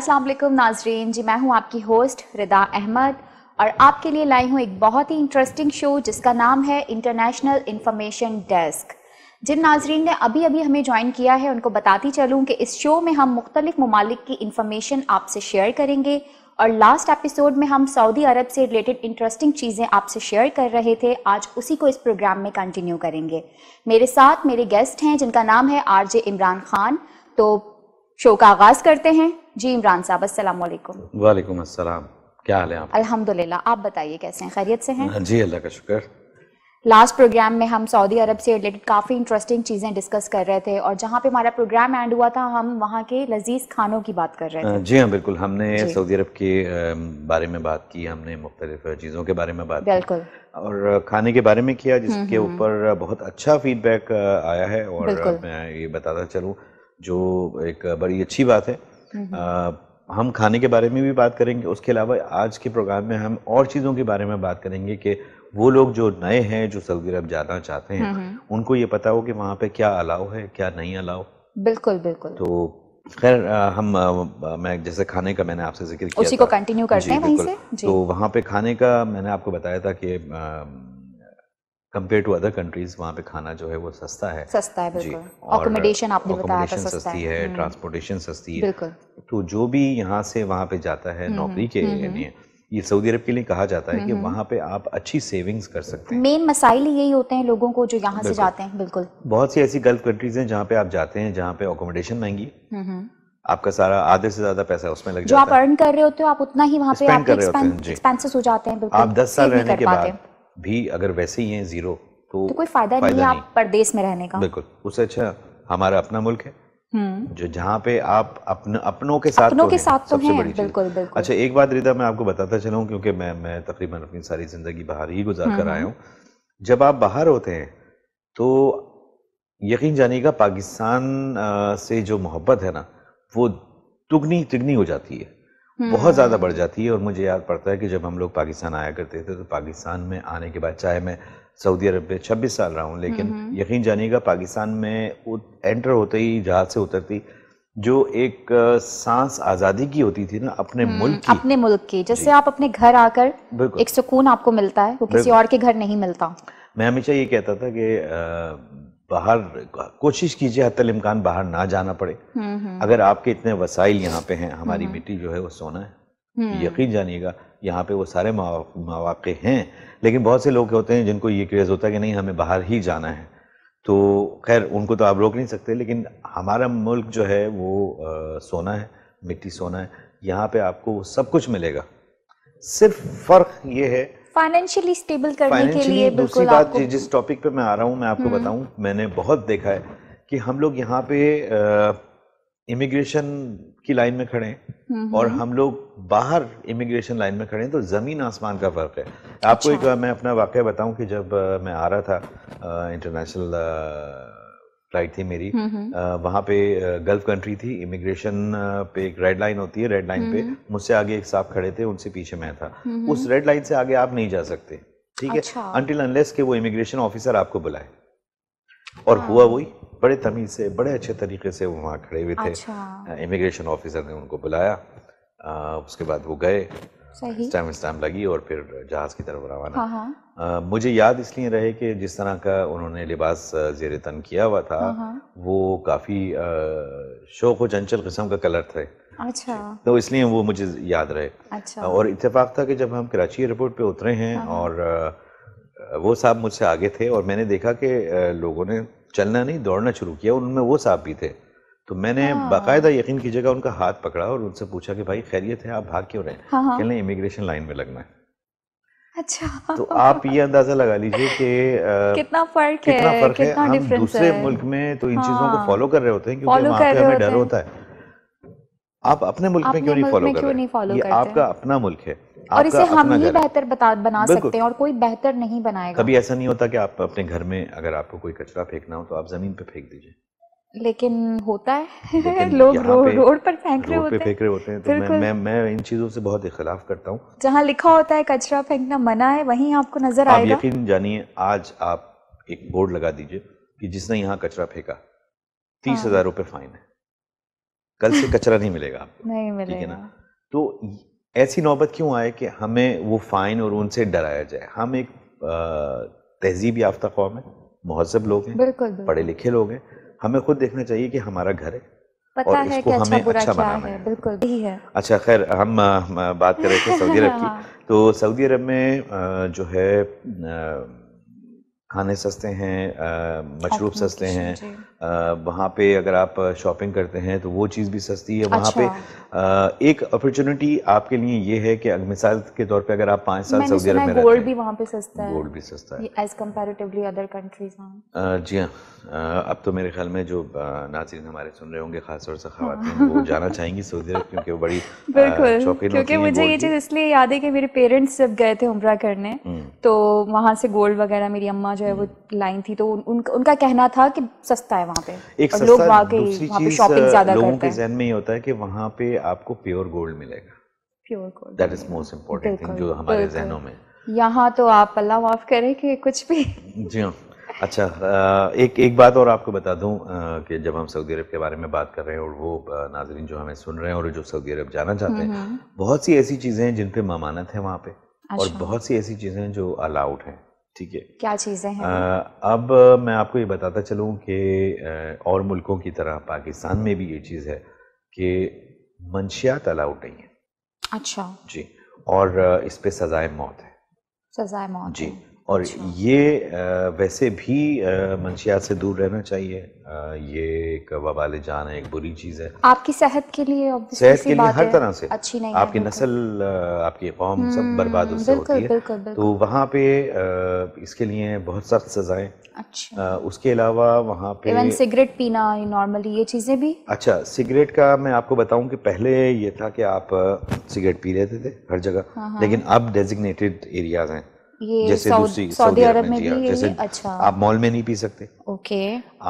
अस्सलाम वालेकुम नाजरीन जी मैं हूँ आपकी होस्ट रिदा अहमद और आपके लिए लाई हूँ एक बहुत ही इंटरेस्टिंग शो जिसका नाम है इंटरनेशनल इंफॉर्मेशन डेस्क जिन नाजरीन ने अभी अभी हमें ज्वाइन किया है उनको बताती चलूँ कि इस शो में हम मुख्तलिफ ममालिक की इंफॉर्मेशन आपसे शेयर करेंगे और लास्ट एपिसोड में हम सऊदी अरब से रिलेटेड इंटरेस्टिंग चीज़ें आपसे शेयर कर रहे थे आज उसी को इस प्रोग्राम में कंटिन्यू करेंगे मेरे साथ मेरे गेस्ट हैं जिनका नाम है जे इमरान खान तो शो का आगाज़ करते हैं जी इमरान साहब असल वालेकुम क्या हाल है आप अल्हम्दुलिल्लाह आप बताइए कैसे हैं खैरियत से हैं हाँ जी अल्लाह का शुक्र लास्ट प्रोग्राम में हम सऊदी अरब से रिलेटेड काफ़ी इंटरेस्टिंग चीज़ें डिस्कस कर रहे थे और जहाँ पे हमारा प्रोग्राम एंड हुआ था हम वहाँ के लजीज खानों की बात कर रहे थे हाँ जी हाँ बिल्कुल हमने सऊदी अरब के बारे में बात की हमने मुख्तलिफ चीज़ों के बारे में बात बिल्कुल और खाने के बारे में किया हम्म, जिसके हम्म। ऊपर बहुत अच्छा फीडबैक आया है और मैं ये बताता चलूँ जो एक बड़ी अच्छी बात है हम्म। हम खाने के बारे में भी बात करेंगे उसके अलावा आज के प्रोग्राम में हम और चीज़ों के बारे में बात करेंगे कि वो लोग जो नए हैं जो सऊदी अरब जाना चाहते हैं हम्म। उनको ये पता हो कि वहाँ पे क्या अलाव है क्या नहीं अलाव बिल्कुल बिल्कुल तो खैर हम मैं जैसे खाने का मैंने आपसे जिक्र किया उसी को कंटिन्यू करते हैं वहीं से तो वहाँ पे खाने का मैंने आपको बताया था कि कंपेयर टू अदर कंट्रीज वहाँ पे खाना जो है वो सस्ता है सस्ता है बिल्कुल अकोमोडेशन आपने बताया था सस्ता सस्ती है, ट्रांसपोर्टेशन हम्म। सस्ती है बिल्कुल तो जो भी यहाँ से वहाँ पे जाता है हम्म, नौकरी के हम्म, लिए ये सऊदी अरब के लिए कहा जाता है कि वहाँ पे आप अच्छी सेविंग्स कर सकते हैं मेन मसाइल यही होते हैं लोगों को जो यहाँ से जाते हैं बिल्कुल बहुत सी ऐसी गल्फ कंट्रीज हैं जहाँ पे आप जाते हैं जहाँ पे अकोमोडेशन महंगी आपका सारा आधे से ज्यादा पैसा उसमें लग जाता है जो आप अर्न कर रहे होते हो आप उतना ही वहाँ पे हो जाते हैं आप दस साल रहने के बाद भी अगर वैसे ही हैं ज़ीरो तो, तो कोई फ़ायदा नहीं नहीं आप परदेश में रहने का बिल्कुल उससे अच्छा हमारा अपना मुल्क है हम्म। जो जहाँ पे आप अपन, अपनों के साथ अपनों तो के साथ तो हैं बिल्कुल बिल्कुल अच्छा एक बात रीता मैं आपको बताता चलूँ क्योंकि मैं मैं तकरीबन अपनी सारी ज़िंदगी बाहर ही गुजार कर आया हम्म। हूँ जब आप बाहर होते हैं तो यकीन जानिएगा पाकिस्तान से जो मोहब्बत है ना वो दुगनी तिगनी हो जाती है बहुत ज़्यादा हम्म। बढ़ जाती है और मुझे याद पड़ता है कि जब हम लोग पाकिस्तान आया करते थे तो पाकिस्तान में आने के बाद चाहे मैं सऊदी अरब में छब्बीस साल रहा हूँ लेकिन हम्म, हम्म। यकीन जानिएगा पाकिस्तान में एंटर होते ही जहाज़ से उतरती जो एक सांस आज़ादी की होती थी ना अपने मुल्क की अपने मुल्क की जैसे आप अपने घर आकर एक सुकून आपको मिलता है वो किसी और के घर नहीं मिलता मैं हमेशा ये कहता था कि बाहर कोशिश कीजिए हतल इम्कान बाहर ना जाना पड़े हम्म, हम्म। अगर आपके इतने वसाइल यहाँ पे हैं हमारी हम्म। मिट्टी जो है वो सोना है यकीन जानिएगा यहाँ पे वो सारे मौाक़े हैं लेकिन बहुत से लोग होते हैं जिनको ये क्रेज़ होता है कि नहीं हमें बाहर ही जाना है तो खैर उनको तो आप रोक नहीं सकते लेकिन हमारा मुल्क जो है वो आ, सोना है मिट्टी सोना है यहाँ पे आपको सब कुछ मिलेगा सिर्फ फ़र्क ये है फाइनेंशियली स्टेबल करने के लिए दूसरी बात जिस टॉपिक पे मैं आ रहा हूँ मैं आपको हम्म। बताऊँ मैंने बहुत देखा है कि हम लोग यहाँ पे इमिग्रेशन की लाइन में खड़े हैं और हम लोग बाहर इमिग्रेशन लाइन में खड़े हैं तो ज़मीन आसमान का फ़र्क है आपको अच्छा। एक मैं अपना वाक़ बताऊं कि जब मैं आ रहा था इंटरनेशनल फ्लाइट थी मेरी हम्म, हम्म। वहाँ पे गल्फ कंट्री थी इमिग्रेशन पे एक रेड लाइन होती है रेड लाइन पे हम्म, मुझसे आगे एक साहब खड़े थे उनसे पीछे मैं था उस रेड लाइन से आगे आप नहीं जा सकते ठीक है अनटिल अनलेस के वो इमिग्रेशन ऑफिसर आपको बुलाए और हाँ। हुआ वही बड़े तमीज से बड़े अच्छे तरीके से वहाँ खड़े हुए थे इमिग्रेशन अच्छा। ऑफिसर ने उनको बुलाया उसके बाद वो गए इस टाइम लगी और फिर जहाज की तरफ रवाना हाँ हाँ। मुझे याद इसलिए रहे कि जिस तरह का उन्होंने लिबास जेर तन किया हुआ था हाँ, हाँ। वो काफ़ी शोक व चंचल किस्म का कलर थे अच्छा तो इसलिए वो मुझे याद रहे अच्छा और इतफाक़ था कि जब हम कराची एयरपोर्ट पे उतरे हैं हाँ।, हाँ। और वो साहब मुझसे आगे थे और मैंने देखा कि लोगों ने चलना नहीं दौड़ना शुरू किया उनमें वो साहब भी थे तो मैंने हाँ। बाकायदा यकीन की जगह उनका हाथ पकड़ा और उनसे पूछा कि भाई खैरियत है आप भाग क्यों रहे हैं हाँ। कहने इमिग्रेशन लाइन में लगना है अच्छा तो आप ये अंदाजा लगा लीजिए कि कितना फर्क है कितना फर्क कितना है हम दूसरे है। मुल्क में तो इन हाँ। चीजों को फॉलो हाँ। कर रहे होते हैं क्योंकि पे हमें डर होता है आप अपने मुल्क में क्यों नहीं फॉलो कर रहे आपका अपना मुल्क है और इसे हम ही बेहतर बता बना सकते हैं और कोई बेहतर नहीं बनाएगा कभी ऐसा नहीं होता कि आप अपने घर में अगर आपको कोई कचरा फेंकना हो तो आप जमीन पे फेंक दीजिए लेकिन होता है लोग रो, रोड पर फेंक रहे होते हैं फेंक रहे होते हैं तो मैं, मैं मैं इन चीज़ों से बहुत इखिलाफ करता हूँ जहाँ लिखा होता है कचरा फेंकना मना है वहीं आपको नजर आप आएगा यकीन जानिए आज आप एक बोर्ड लगा दीजिए कि जिसने यहाँ कचरा फेंका तीस हाँ। हजार रुपये फाइन है कल से कचरा नहीं मिलेगा आपको नहीं मिलेगा तो ऐसी नौबत क्यों आए कि हमें वो फाइन और उनसे डराया जाए हम एक तहजीब याफ्ता कौम है महजब लोग हैं पढ़े लिखे लोग हैं हमें खुद देखना चाहिए कि हमारा घर है पता और है कि अच्छा हमें बुरा अच्छा बनाना है, है बिल्कुल है अच्छा खैर हम, हम बात कर रहे थे सऊदी अरब की हाँ। तो सऊदी अरब में जो है खाने सस्ते हैं मशरूब सस्ते हैं वहाँ पे अगर आप शॉपिंग करते हैं तो वो चीज़ भी सस्ती है वहाँ पे अच्छा। एक अपॉर्चुनिटी आपके लिए ये है कि मिसाल के तौर पे अगर आप पाँच साल सऊदी अरब में गोल्ड भी वहाँ पे सस्ता है गोल्ड भी सस्ता है एज कम्पेरेटिवली अदर कंट्रीज जी हाँ अब तो मेरे ख्याल में जो नाजरन हमारे सुन रहे होंगे खासतौर से खातन वो जाना चाहेंगी सऊदी अरब क्योंकि बड़ी क्योंकि मुझे ये चीज़ इसलिए याद है कि मेरे पेरेंट्स जब गए थे उम्र करने हम्म। तो वहाँ से गोल्ड वगैरह मेरी अम्मा जो है वो हम्म। लाइन थी तो उन, उनका कहना था कि सस्ता है वहाँ पे एक और लोग वहाँ के शॉपिंग ज्यादा लोगों के जहन में ही होता है कि वहाँ पे आपको प्योर गोल्ड मिलेगा pure gold that is most important thing जो हमारे जहनों में यहाँ तो आप अल्लाह माफ करें कि कुछ भी जी हाँ अच्छा एक एक बात और आपको बता दूं कि जब हम सऊदी अरब के बारे में बात कर रहे हैं और वो नाजरीन जो हमें सुन रहे हैं और जो सऊदी अरब जाना चाहते हैं हम्म, हम्म। बहुत सी ऐसी चीज़ें हैं जिन पे ममानत है वहाँ पे अच्छा। और बहुत सी ऐसी चीज़ें हैं जो अलाउड हैं ठीक है क्या चीज़ें हैं अब मैं आपको ये बताता चलूँ कि और मुल्कों की तरह पाकिस्तान में भी ये चीज़ है कि मंशियात अलाउड नहीं है अच्छा जी और इस पे सजाए मौत है सजाए मौत जी और अच्छा। ये आ, वैसे भी मंशियात से दूर रहना चाहिए आ, ये एक वबाल जान है एक बुरी चीज़ है आपकी सेहत के लिए सेहत के लिए हर तरह से अच्छी नहीं आपकी नस्ल आपकी कौम सब हम्म, बर्बाद उससे होती है तो वहाँ पे इसके लिए बहुत सख्त सजाएं अच्छा आ, उसके अलावा वहाँ पे इवन सिगरेट पीना नॉर्मली ये चीज़ें भी अच्छा सिगरेट का मैं आपको बताऊँ कि पहले ये था कि आप सिगरेट पी लेते थे हर जगह हाँ, हाँ। लेकिन अब डेजिग्नेटेड एरियाज हैं ये जैसे सऊदी अरब में, भी जैसे अच्छा आप मॉल में नहीं पी सकते ओके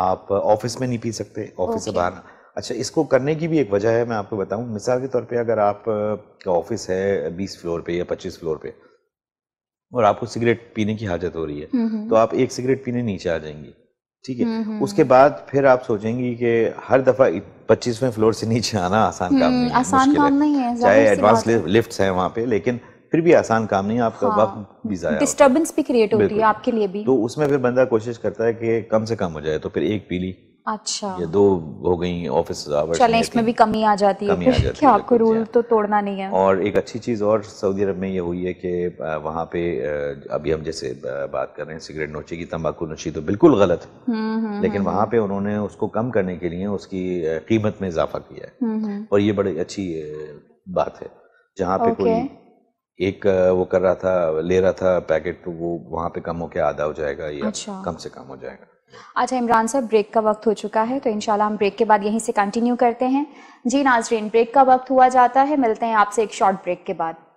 आप ऑफिस में नहीं पी सकते ऑफिस से बाहर अच्छा इसको करने की भी एक वजह है मैं आपको बताऊं मिसाल के तौर पे अगर आप का ऑफिस है बीस फ्लोर पे या पच्चीस फ्लोर पे और आपको सिगरेट पीने की हाजत हो रही है हम्म, हम्म। तो आप एक सिगरेट पीने नीचे आ जाएंगी ठीक है हम्म, उसके बाद फिर आप सोचेंगी कि हर दफा पच्चीसवें फ्लोर से नीचे आना आसान काम नहीं आसान काम नहीं है चाहे एडवांस लिफ्ट है वहाँ पे लेकिन फिर भी आसान काम नहीं आपका हाँ, वक्त भी जाया डिस्टर्बेंस भी क्रिएट होती है आपके लिए भी तो उसमें फिर बंदा कोशिश करता है कि कम से कम हो जाए तो फिर एक पी ली अच्छा ये दो हो गई ऑफिस चलें इसमें भी कमी आ जाती है कमी आ जाती आपको रूल हाँ। तो तोड़ना नहीं है और एक अच्छी चीज़ और सऊदी अरब में ये हुई है कि वहाँ पे अभी हम जैसे बात कर रहे हैं सिगरेट नोची की तंबाकू नोची तो बिल्कुल गलत हम्म, हम्म, हम्म। लेकिन वहाँ पे उन्होंने उसको कम करने के लिए उसकी कीमत में इजाफा किया है और ये बड़ी अच्छी बात है जहाँ पे कोई एक वो कर रहा था ले रहा था पैकेट तो वो वहाँ पे कम होके आधा हो जाएगा या अच्छा। कम से कम हो जाएगा अच्छा इमरान साहब ब्रेक का वक्त हो चुका है तो इनशाला हम ब्रेक के बाद यहीं से कंटिन्यू करते हैं जी नाजरीन ब्रेक का वक्त हुआ जाता है मिलते हैं आपसे एक शॉर्ट ब्रेक के बाद